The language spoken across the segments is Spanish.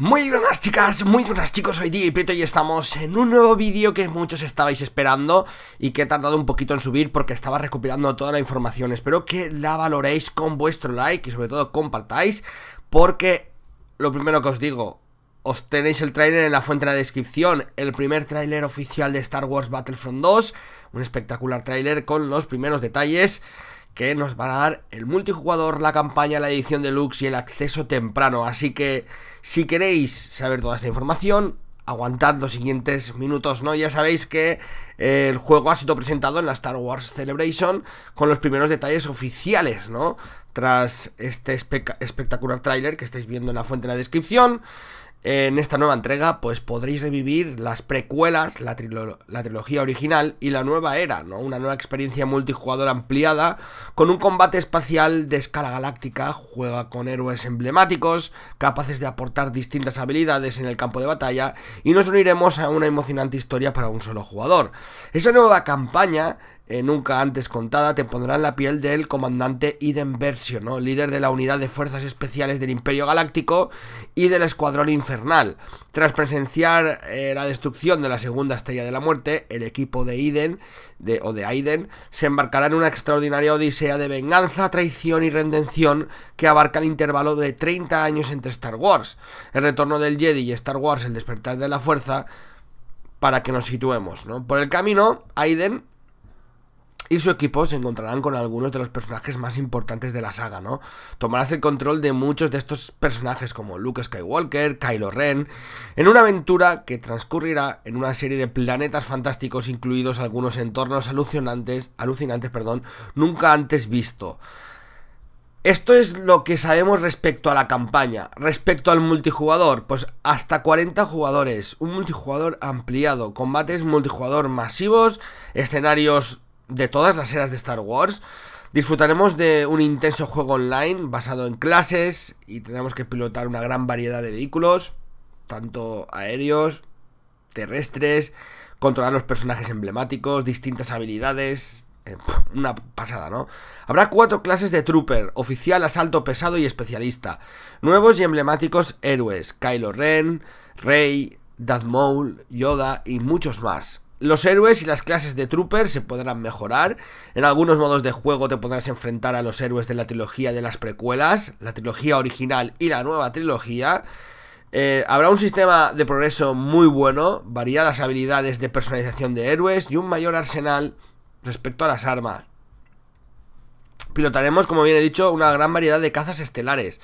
Muy buenas chicas, muy buenas chicos, hoy y Prieto y estamos en un nuevo vídeo que muchos estabais esperando y que he tardado un poquito en subir porque estaba recopilando toda la información. Espero que la valoréis con vuestro like y sobre todo compartáis porque lo primero que os digo, os tenéis el tráiler en la fuente de la descripción, el primer tráiler oficial de Star Wars Battlefront 2, un espectacular tráiler con los primeros detalles que nos van a dar el multijugador, la campaña, la edición deluxe y el acceso temprano. Así que si queréis saber toda esta información, aguantad los siguientes minutos, ¿no? Ya sabéis que eh, el juego ha sido presentado en la Star Wars Celebration con los primeros detalles oficiales, ¿no? Tras este espectacular tráiler que estáis viendo en la fuente de la descripción. En esta nueva entrega, pues podréis revivir las precuelas, la, trilogía original y la nueva era, ¿no? Una nueva experiencia multijugador ampliada, con un combate espacial de escala galáctica, juega con héroes emblemáticos, capaces de aportar distintas habilidades en el campo de batalla, y nos uniremos a una emocionante historia para un solo jugador. Esa nueva campaña eh, nunca antes contada, te en la piel del comandante Iden Versio, ¿no? líder de la unidad de fuerzas especiales del Imperio Galáctico y del Escuadrón Infernal. Tras presenciar eh, la destrucción de la segunda estrella de la muerte, el equipo de Iden, de, o de Aiden, se embarcará en una extraordinaria odisea de venganza, traición y redención que abarca el intervalo de 30 años entre Star Wars, el retorno del Jedi y Star Wars, el despertar de la fuerza, para que nos situemos. ¿no? Por el camino, Aiden y su equipo se encontrarán con algunos de los personajes más importantes de la saga, ¿no? Tomarás el control de muchos de estos personajes como Luke Skywalker, Kylo Ren, en una aventura que transcurrirá en una serie de planetas fantásticos incluidos algunos entornos alucinantes, alucinantes, perdón, nunca antes visto. Esto es lo que sabemos respecto a la campaña. Respecto al multijugador, pues hasta 40 jugadores, un multijugador ampliado, combates multijugador masivos, escenarios de todas las eras de Star Wars. Disfrutaremos de un intenso juego online basado en clases y tendremos que pilotar una gran variedad de vehículos, tanto aéreos, terrestres, controlar los personajes emblemáticos, distintas habilidades. Eh, una pasada, ¿no? Habrá cuatro clases de trooper, oficial, asalto pesado y especialista. Nuevos y emblemáticos héroes, Kylo Ren, Rey, Darth Maul, Yoda y muchos más. Los héroes y las clases de troopers se podrán mejorar. En algunos modos de juego te podrás enfrentar a los héroes de la trilogía de las precuelas, la trilogía original y la nueva trilogía. Eh, habrá un sistema de progreso muy bueno, variadas habilidades de personalización de héroes y un mayor arsenal respecto a las armas. Pilotaremos, como bien he dicho, una gran variedad de cazas estelares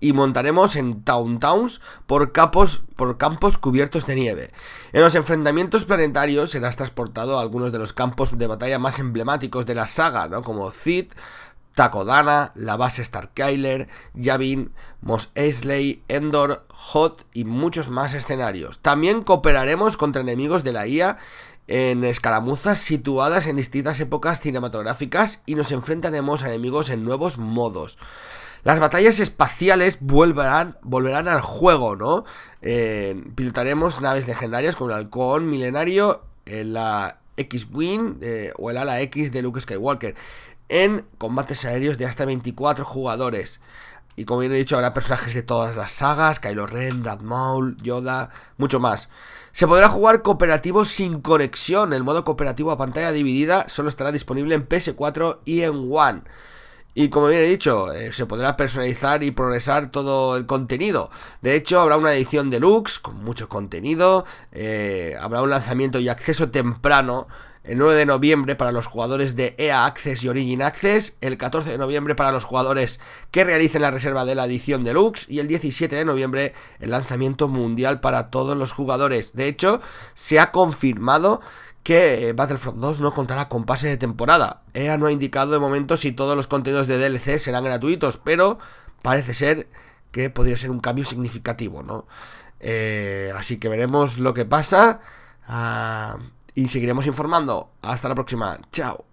y montaremos en towns por, por campos cubiertos de nieve. En los enfrentamientos planetarios serás transportado a algunos de los campos de batalla más emblemáticos de la saga, ¿no? como Zid, Takodana, la base Starkyler, Yavin, Mos Eisley, Endor, Hot y muchos más escenarios. También cooperaremos contra enemigos de la IA en escaramuzas situadas en distintas épocas cinematográficas y nos enfrentaremos a enemigos en nuevos modos. Las batallas espaciales volverán, volverán al juego, ¿no? Eh, pilotaremos naves legendarias como el halcón milenario, la X-Wing eh, o el ala X de Luke Skywalker en combates aéreos de hasta 24 jugadores. Y como bien he dicho, habrá personajes de todas las sagas, Kylo Ren, Darth Maul, Yoda, mucho más. Se podrá jugar cooperativo sin conexión. El modo cooperativo a pantalla dividida solo estará disponible en PS4 y en One. Y como bien he dicho, eh, se podrá personalizar y progresar todo el contenido. De hecho, habrá una edición deluxe con mucho contenido, eh, habrá un lanzamiento y acceso temprano el 9 de noviembre para los jugadores de EA Access y Origin Access, el 14 de noviembre para los jugadores que realicen la reserva de la edición deluxe y el 17 de noviembre el lanzamiento mundial para todos los jugadores. De hecho, se ha confirmado que eh, Battlefront 2 no contará con pase de temporada. EA no ha indicado de momento si todos los contenidos de DLC serán gratuitos, pero parece ser que podría ser un cambio significativo, ¿no? Eh, así que veremos lo que pasa. Ah, y seguiremos informando. Hasta la próxima. Chao.